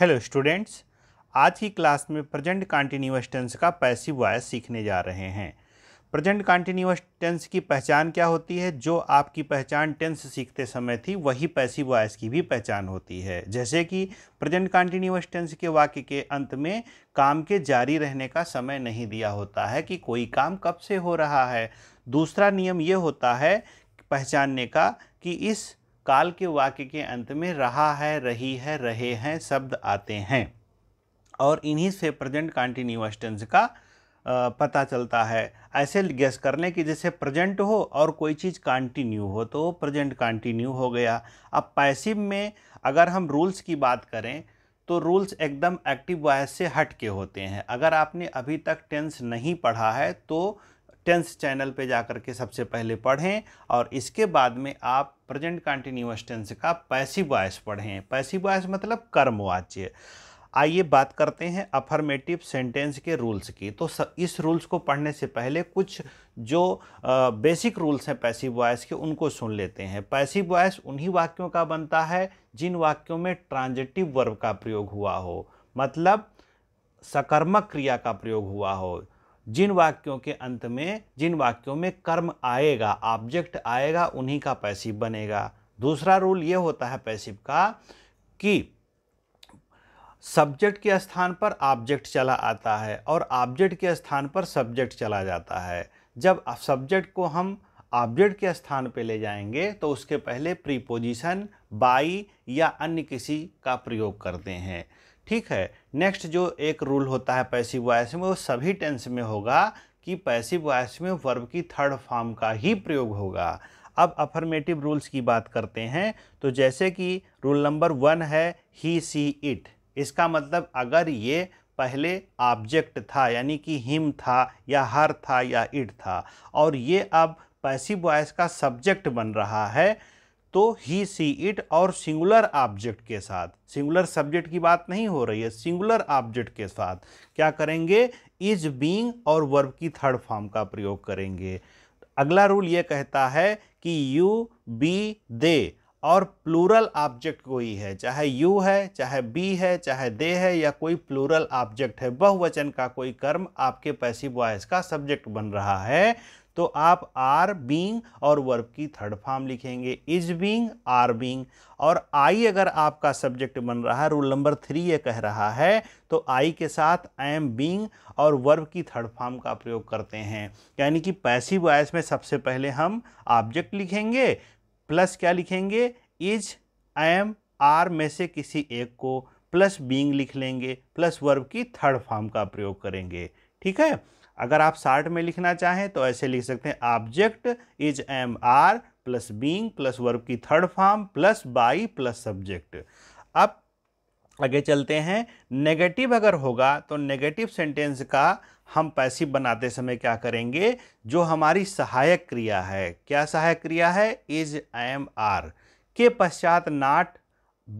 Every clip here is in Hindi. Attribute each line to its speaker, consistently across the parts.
Speaker 1: हेलो स्टूडेंट्स आज की क्लास में प्रेजेंट कॉन्टीन्यूस टेंस का पैसिव वॉयस सीखने जा रहे हैं प्रेजेंट कॉन्टीन्यूस टेंस की पहचान क्या होती है जो आपकी पहचान टेंस सीखते समय थी वही पैसिव वॉयस की भी पहचान होती है जैसे कि प्रेजेंट कॉन्टीन्यूस टेंस के वाक्य के अंत में काम के जारी रहने का समय नहीं दिया होता है कि कोई काम कब से हो रहा है दूसरा नियम ये होता है पहचानने का कि इस काल के वाक्य के अंत में रहा है रही है रहे हैं शब्द आते हैं और इन्हीं से प्रेजेंट कॉन्टीन्यूअस टेंस का पता चलता है ऐसे कर करने की जैसे प्रेजेंट हो और कोई चीज़ कंटिन्यू हो तो प्रेजेंट कंटिन्यू हो गया अब पैसिव में अगर हम रूल्स की बात करें तो रूल्स एकदम एक्टिव वॉयस से हट के होते हैं अगर आपने अभी तक टेंस नहीं पढ़ा है तो टेंस चैनल पे जाकर के सबसे पहले पढ़ें और इसके बाद में आप प्रेजेंट कंटिन्यूस टेंस का पैसिव वॉयस पढ़ें पैसिव वॉयस मतलब कर्मवाच्य आइए बात करते हैं अफर्मेटिव सेंटेंस के रूल्स की तो इस रूल्स को पढ़ने से पहले कुछ जो बेसिक रूल्स हैं पैसिव वॉयस के उनको सुन लेते हैं पैसिव वॉयस उन्हीं वाक्यों का बनता है जिन वाक्यों में ट्रांजेटिव वर्ब का प्रयोग हुआ हो मतलब सकर्मक क्रिया का प्रयोग हुआ हो जिन वाक्यों के अंत में जिन वाक्यों में कर्म आएगा ऑब्जेक्ट आएगा उन्हीं का पैसिव बनेगा दूसरा रूल ये होता है पैसिव का कि सब्जेक्ट के स्थान पर ऑब्जेक्ट चला आता है और ऑब्जेक्ट के स्थान पर सब्जेक्ट चला जाता है जब सब्जेक्ट को हम ऑब्जेक्ट के स्थान पर ले जाएंगे तो उसके पहले प्रीपोजिशन बाई या अन्य किसी का प्रयोग करते हैं ठीक है नेक्स्ट जो एक रूल होता है पैसिव वॉयस में वो सभी टेंस में होगा कि पैसिव वॉयस में वर्ब की थर्ड फॉर्म का ही प्रयोग होगा अब अफर्मेटिव रूल्स की बात करते हैं तो जैसे कि रूल नंबर वन है ही सी इट इसका मतलब अगर ये पहले ऑब्जेक्ट था यानी कि हिम था या हर था या इट था और ये अब पैसिव वॉयस का सब्जेक्ट बन रहा है तो ही सी इट और सिंगुलर ऑब्जेक्ट के साथ सिंगुलर सब्जेक्ट की बात नहीं हो रही है सिंगुलर ऑब्जेक्ट के साथ क्या करेंगे इज बींग और वर्ब की थर्ड फॉर्म का प्रयोग करेंगे अगला रूल ये कहता है कि यू बी दे और प्लूरल ऑब्जेक्ट कोई है चाहे यू है चाहे बी है चाहे दे है या कोई प्लूरल ऑब्जेक्ट है बहुवचन का कोई कर्म आपके पैसिव वॉयस का सब्जेक्ट बन रहा है तो आप आर बींग और वर्ब की थर्ड फॉर्म लिखेंगे इज बींग आर बींग और आई अगर आपका सब्जेक्ट बन रहा है रूल नंबर थ्री ये कह रहा है तो आई के साथ आई एम बींग और वर्ब की थर्ड फॉर्म का प्रयोग करते हैं यानी कि पैसिव वॉयस में सबसे पहले हम ऑब्जेक्ट लिखेंगे प्लस क्या लिखेंगे इज आई एम आर में से किसी एक को प्लस बींग लिख लेंगे प्लस वर्ब की थर्ड फॉर्म का प्रयोग करेंगे ठीक है अगर आप शार्ट में लिखना चाहें तो ऐसे लिख सकते हैं object is am are plus being plus verb की third form plus by plus subject अब आगे चलते हैं नेगेटिव अगर होगा तो नेगेटिव सेंटेंस का हम पैसिव बनाते समय क्या करेंगे जो हमारी सहायक क्रिया है क्या सहायक क्रिया है इज एम आर के पश्चात नाट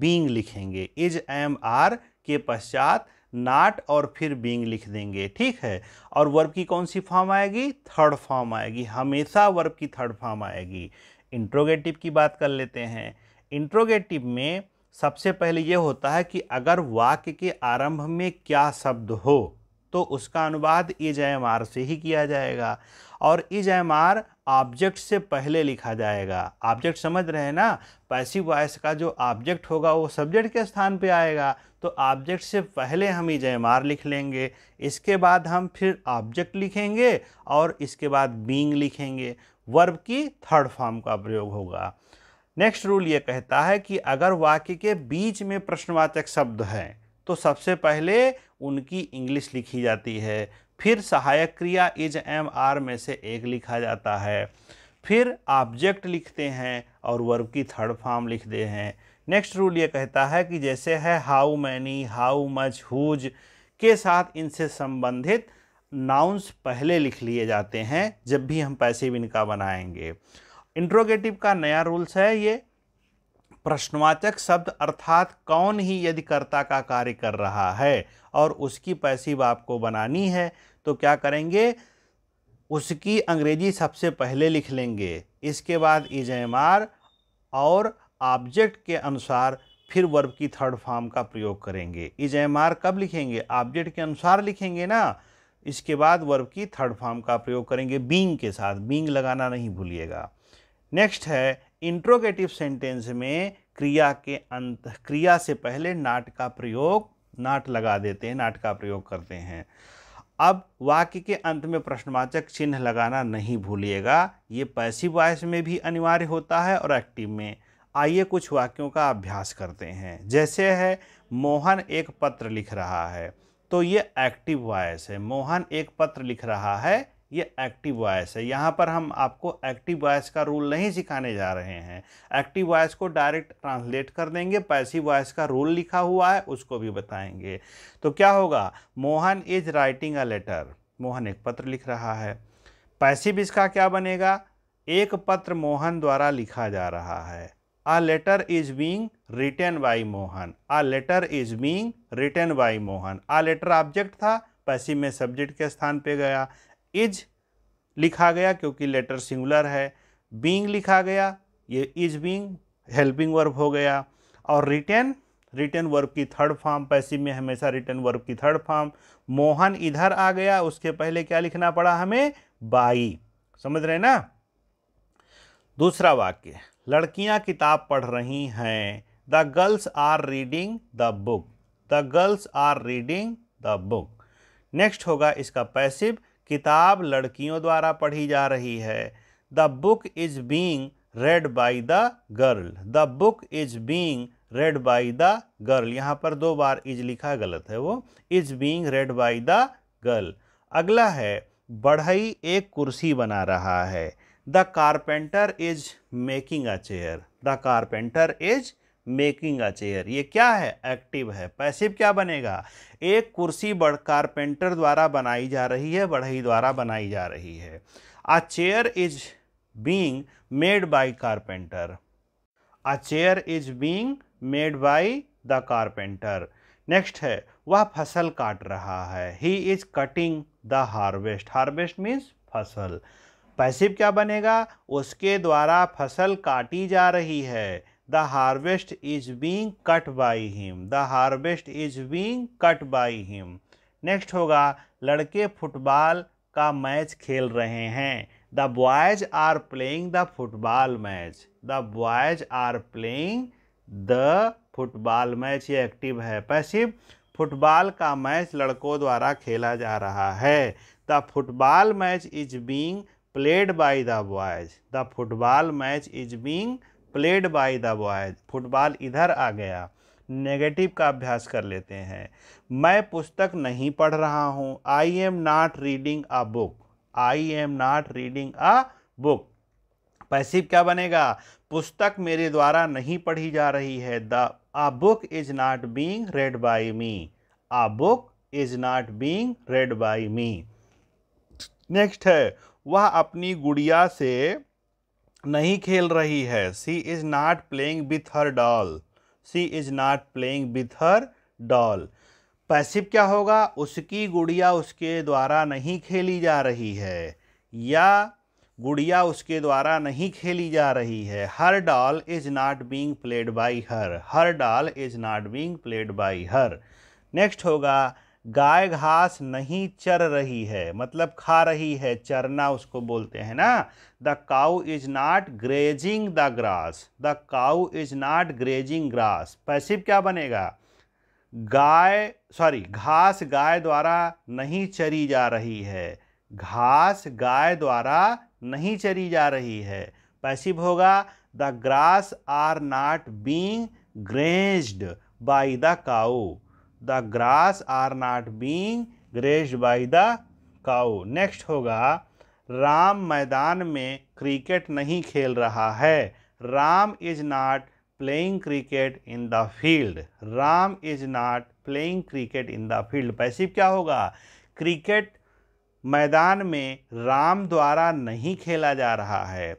Speaker 1: बींग लिखेंगे इज एम आर के पश्चात नाट और फिर बींग लिख देंगे ठीक है और वर्ब की कौन सी फॉर्म आएगी थर्ड फॉर्म आएगी हमेशा वर्ब की थर्ड फॉर्म आएगी इंट्रोगेटिव की बात कर लेते हैं इंट्रोगेटिव में सबसे पहले ये होता है कि अगर वाक्य के आरंभ में क्या शब्द हो तो उसका अनुवाद इज एम आर से ही किया जाएगा और इज एम आर ऑब्जेक्ट से पहले लिखा जाएगा ऑब्जेक्ट समझ रहे हैं ना पैसिव वॉयस का जो ऑब्जेक्ट होगा वो सब्जेक्ट के स्थान पे आएगा तो ऑब्जेक्ट से पहले हम इज एम आर लिख लेंगे इसके बाद हम फिर ऑब्जेक्ट लिखेंगे और इसके बाद बींग लिखेंगे वर्ब की थर्ड फॉर्म का प्रयोग होगा नेक्स्ट रूल ये कहता है कि अगर वाक्य के बीच में प्रश्नवाचक शब्द है तो सबसे पहले उनकी इंग्लिश लिखी जाती है फिर सहायक क्रिया इज एम आर में से एक लिखा जाता है फिर ऑब्जेक्ट लिखते हैं और वर्ब की थर्ड फॉर्म लिखते हैं नेक्स्ट रूल ये कहता है कि जैसे है how many how much whose के साथ इनसे संबंधित नाउन्स पहले लिख लिए जाते हैं जब भी हम पैसिव इनका बनाएंगे इंट्रोगेटिव का नया रूल्स है ये प्रश्नवाचक शब्द अर्थात कौन ही यदि कर्ता का कार्य कर रहा है और उसकी पैसिव आपको बनानी है तो क्या करेंगे उसकी अंग्रेजी सबसे पहले लिख लेंगे इसके बाद इज और ऑब्जेक्ट के अनुसार फिर वर्ब की थर्ड फॉर्म का प्रयोग करेंगे इज एम आर कब लिखेंगे ऑब्जेक्ट के अनुसार लिखेंगे ना इसके बाद वर्ब की थर्ड फॉर्म का प्रयोग करेंगे बींग के साथ बींग लगाना नहीं भूलिएगा नेक्स्ट है इंट्रोगेटिव सेंटेंस में क्रिया के अंत क्रिया से पहले नाट का प्रयोग नाट लगा देते हैं नाट का प्रयोग करते हैं अब वाक्य के अंत में प्रश्नवाचक चिन्ह लगाना नहीं भूलिएगा ये पैसिव वॉयस में भी अनिवार्य होता है और एक्टिव में आइए कुछ वाक्यों का अभ्यास करते हैं जैसे है मोहन एक पत्र लिख रहा है तो ये एक्टिव वॉयस है मोहन एक पत्र लिख रहा है ये एक्टिव वॉयस है यहाँ पर हम आपको एक्टिव वॉयस का रूल नहीं सिखाने जा रहे हैं एक्टिव वॉयस को डायरेक्ट ट्रांसलेट कर देंगे पैसिव वॉयस का रूल लिखा हुआ है उसको भी बताएंगे तो क्या होगा Mohan is writing a letter Mohan एक पत्र लिख रहा है पैसिव इसका क्या बनेगा एक पत्र मोहन द्वारा लिखा जा रहा है a letter is being written by Mohan a letter is being written by Mohan a letter object था पैसिव में सब्जेक्ट के स्थान पे गया इज लिखा गया क्योंकि लेटर सिंगुलर है बींग लिखा गया ये इज बींग हेल्पिंग वर्ब हो गया और रिटेन रिटर्न वर्ब की थर्ड फॉर्म पैसिव में हमेशा रिटर्न वर्ब की थर्ड फॉर्म मोहन इधर आ गया उसके पहले क्या लिखना पड़ा हमें बाई समझ रहे ना दूसरा वाक्य लड़कियां किताब पढ़ रही हैं the girls are reading the book the girls are reading the book next होगा इसका पैसिव किताब लड़कियों द्वारा पढ़ी जा रही है the book is being read by the girl the book is being read by the girl यहाँ पर दो बार इज लिखा गलत है वो is being read by the girl अगला है बढ़ई एक कुर्सी बना रहा है the carpenter is making a chair the carpenter is making a chair ये क्या है एक्टिव है पैसिव क्या बनेगा एक कुर्सी बड़ कारपेंटर द्वारा बनाई जा रही है बढ़ई द्वारा बनाई जा रही है a chair is being made by carpenter a chair is being made by the carpenter next है वह फसल काट रहा है he is cutting the harvest harvest means फसल पैसिव क्या बनेगा उसके द्वारा फसल काटी जा रही है the harvest is being cut by him the harvest is being cut by him next होगा लड़के फुटबॉल का मैच खेल रहे हैं the boys are playing the football match the boys are playing the football match ये एक्टिव है पैसिव फुटबॉल का मैच लड़कों द्वारा खेला जा रहा है the football match is being played by the boys the football match is being played by the boys football इधर आ गया नेगेटिव का अभ्यास कर लेते हैं मैं पुस्तक नहीं पढ़ रहा हूँ I am not reading a book I am not reading a book passive क्या बनेगा पुस्तक मेरे द्वारा नहीं पढ़ी जा रही है the a book is not being read by me a book is not being read by me next है वह अपनी गुड़िया से नहीं खेल रही है she is not playing with her doll she is not playing with her doll passive क्या होगा उसकी गुड़िया उसके द्वारा नहीं खेली जा रही है या गुड़िया उसके द्वारा नहीं खेली जा रही है her doll is not being played by her her doll is not being played by her next होगा गाय घास नहीं चर रही है मतलब खा रही है चरना उसको बोलते हैं ना the cow is not grazing the grass the cow is not grazing grass passive क्या बनेगा गाय सॉरी घास गाय द्वारा नहीं चरी जा रही है घास गाय द्वारा नहीं चरी जा रही है पैसिव होगा the grass are not being grazed by the cow the grass are not being grazed by the cow next होगा राम मैदान में क्रिकेट नहीं खेल रहा है Ram is not playing cricket in the field Ram is not playing cricket in the field passive क्या होगा क्रिकेट मैदान में राम द्वारा नहीं खेला जा रहा है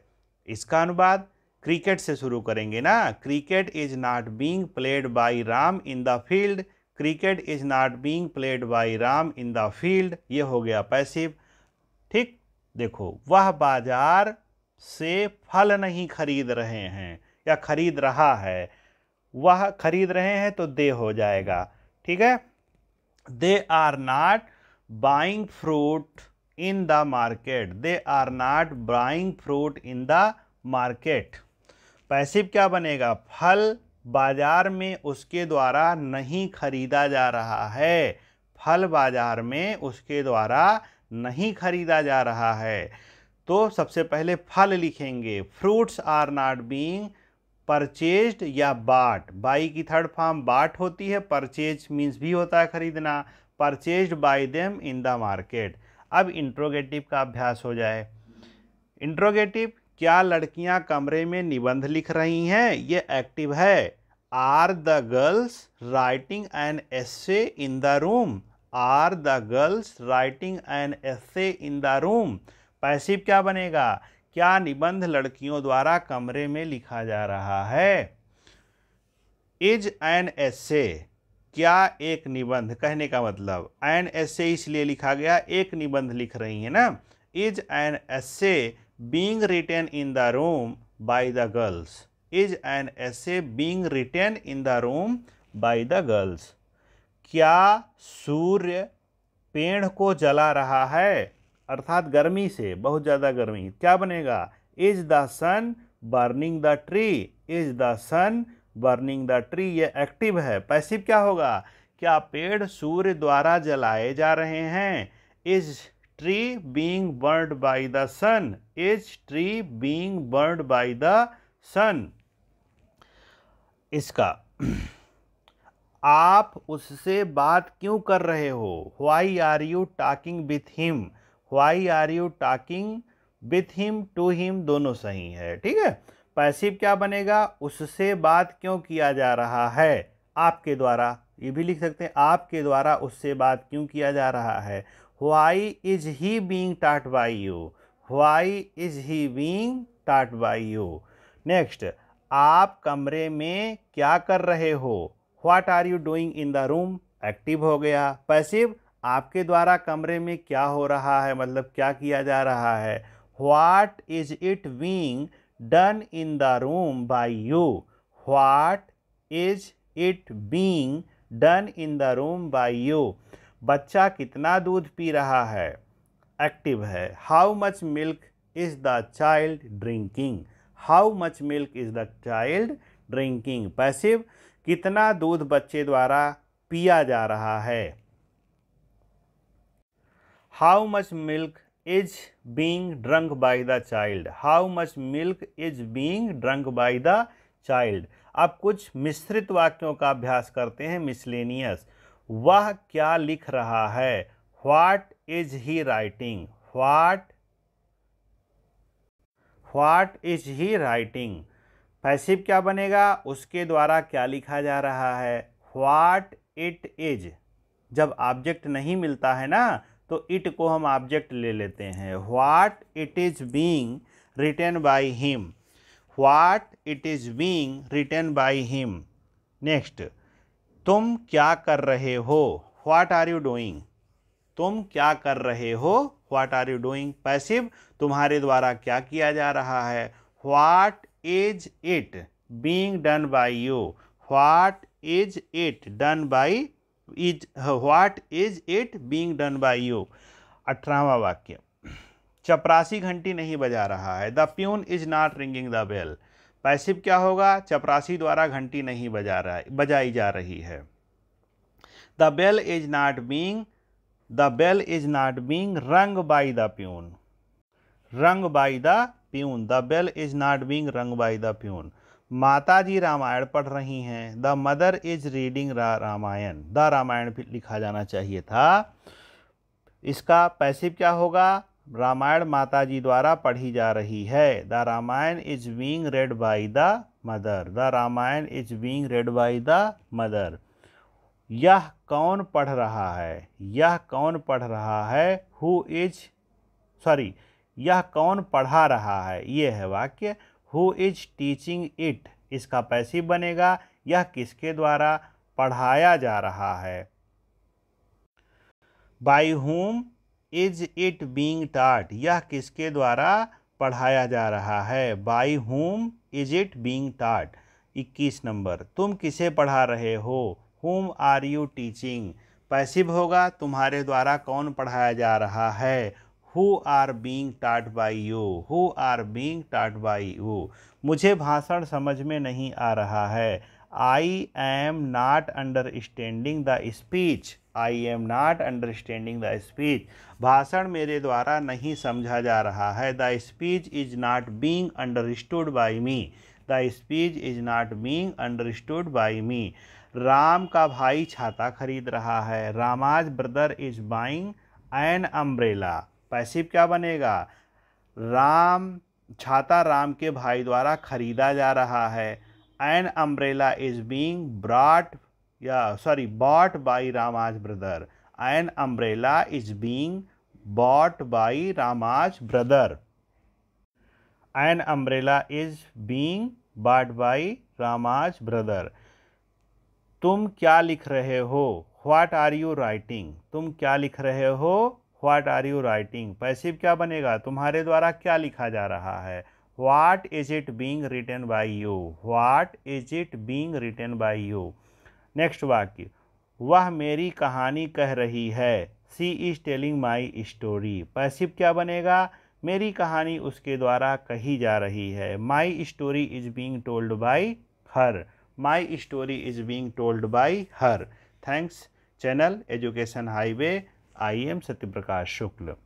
Speaker 1: इसका अनुवाद क्रिकेट से शुरू करेंगे ना cricket is not being played by Ram in the field cricket is not being played by Ram in the field ये हो गया पैसिव ठीक देखो वह बाजार से फल नहीं खरीद रहे हैं या खरीद रहा है वह खरीद रहे हैं तो दे हो जाएगा ठीक है they are not buying fruit in the market they are not buying fruit in the market passive क्या बनेगा फल बाज़ार में उसके द्वारा नहीं खरीदा जा रहा है फल बाज़ार में उसके द्वारा नहीं खरीदा जा रहा है तो सबसे पहले फल लिखेंगे fruits are not being purchased या बाट बाई की थर्ड फॉर्म बाट होती है परचेज मीन्स भी होता है ख़रीदना purchased by them in the market अब इंट्रोगेटिव का अभ्यास हो जाए इंट्रोगेटिव क्या लड़कियां कमरे में निबंध लिख रही हैं ये एक्टिव है are the girls writing an essay in the room are the girls writing an essay in the room passive क्या बनेगा क्या निबंध लड़कियों द्वारा कमरे में लिखा जा रहा है इज एन एस्से क्या एक निबंध कहने का मतलब एन एस्से इसलिए लिखा गया एक निबंध लिख रही है ना is an essay being written in the room by the girls is an essay being written in the room by the girls क्या सूर्य पेड़ को जला रहा है अर्थात गर्मी से बहुत ज़्यादा गर्मी क्या बनेगा is the sun burning the tree is the sun burning the tree ये एक्टिव है पैसिव क्या होगा क्या पेड़ सूर्य द्वारा जलाए जा रहे हैं is tree being burned by the sun is tree being burned by the sun इसका आप उससे बात क्यों कर रहे हो why are you talking with him why are you talking with him to him दोनों सही है ठीक है पैसिव क्या बनेगा उससे बात क्यों किया जा रहा है आपके द्वारा ये भी लिख सकते हैं आपके द्वारा उससे बात क्यों किया जा रहा है why is he being taught by you why is he being taught by you next आप कमरे में क्या कर रहे हो what are you doing in the room active हो गया पैसिव आपके द्वारा कमरे में क्या हो रहा है मतलब क्या किया जा रहा है what is it being done in the room by you what is it being done in the room by you बच्चा कितना दूध पी रहा है एक्टिव है how much milk is the child drinking how much milk is the child drinking passive कितना दूध बच्चे द्वारा पिया जा रहा है how much milk is being drunk by the child how much milk is being drunk by the child अब कुछ मिश्रित वाक्यों का अभ्यास करते हैं मिसलेनियस वह क्या लिख रहा है what is he writing what what is he writing passive क्या बनेगा उसके द्वारा क्या लिखा जा रहा है व्हाट इट इज जब ऑब्जेक्ट नहीं मिलता है ना तो इट को हम ऑब्जेक्ट ले लेते हैं what it is being written by him what it is being written by him next तुम क्या कर रहे हो व्हाट आर यू डूइंग तुम क्या कर रहे हो what are you doing passive तुम्हारे द्वारा क्या किया जा रहा है what is it being done by you what is it done by is what is it being done by you अठारहवा वाक्य चपरासी घंटी नहीं बजा रहा है the peon is not ringing the bell passive क्या होगा चपरासी द्वारा घंटी नहीं बजा रहा बजाई जा रही है the bell is not being the bell is not being rung by the peon rung by the peon the bell is not being rung by the peon माता जी रामायण पढ़ रही हैं the mother is reading Ramayana the Ramayana लिखा जाना चाहिए था इसका पैसिव क्या होगा रामायण माता जी द्वारा पढ़ी जा रही है the Ramayana is being read by the mother the Ramayana is being read by the mother यह कौन पढ़ रहा है यह कौन पढ़ रहा है हु इज सॉरी यह कौन पढ़ा रहा है ये है वाक्य हु इज टीचिंग इट इसका पैसिव बनेगा यह किसके द्वारा पढ़ाया जा रहा है by whom is it being taught यह किसके द्वारा पढ़ाया जा रहा है by whom is it being taught इक्कीस नंबर तुम किसे पढ़ा रहे हो whom are you teaching passive होगा तुम्हारे द्वारा कौन पढ़ाया जा रहा है who are being taught by you who are being taught by you मुझे भाषण समझ में नहीं आ रहा है I am not understanding the speech I am not understanding the speech भाषण मेरे द्वारा नहीं समझा जा रहा है the speech is not being understood by me the speech is not being understood by me Ram का भाई छाता खरीद रहा है Ram's brother is buying an umbrella passive क्या बनेगा राम छाता राम के भाई द्वारा खरीदा जा रहा है an umbrella is being brought या sorry bought by Ram's brother an umbrella is being bought by Ram's brother an umbrella is being bought by Ram's brother तुम क्या लिख रहे हो व्हाट आर यू राइटिंग तुम क्या लिख रहे हो what are you writing passive क्या बनेगा तुम्हारे द्वारा क्या लिखा जा रहा है what is it being written by you what is it being written by you next वाक्य वह मेरी कहानी कह रही है she is telling my story passive क्या बनेगा मेरी कहानी उसके द्वारा कही जा रही है my story is being told by her my story is being told by her thanks channel education highway I am Satyaprakash Shukla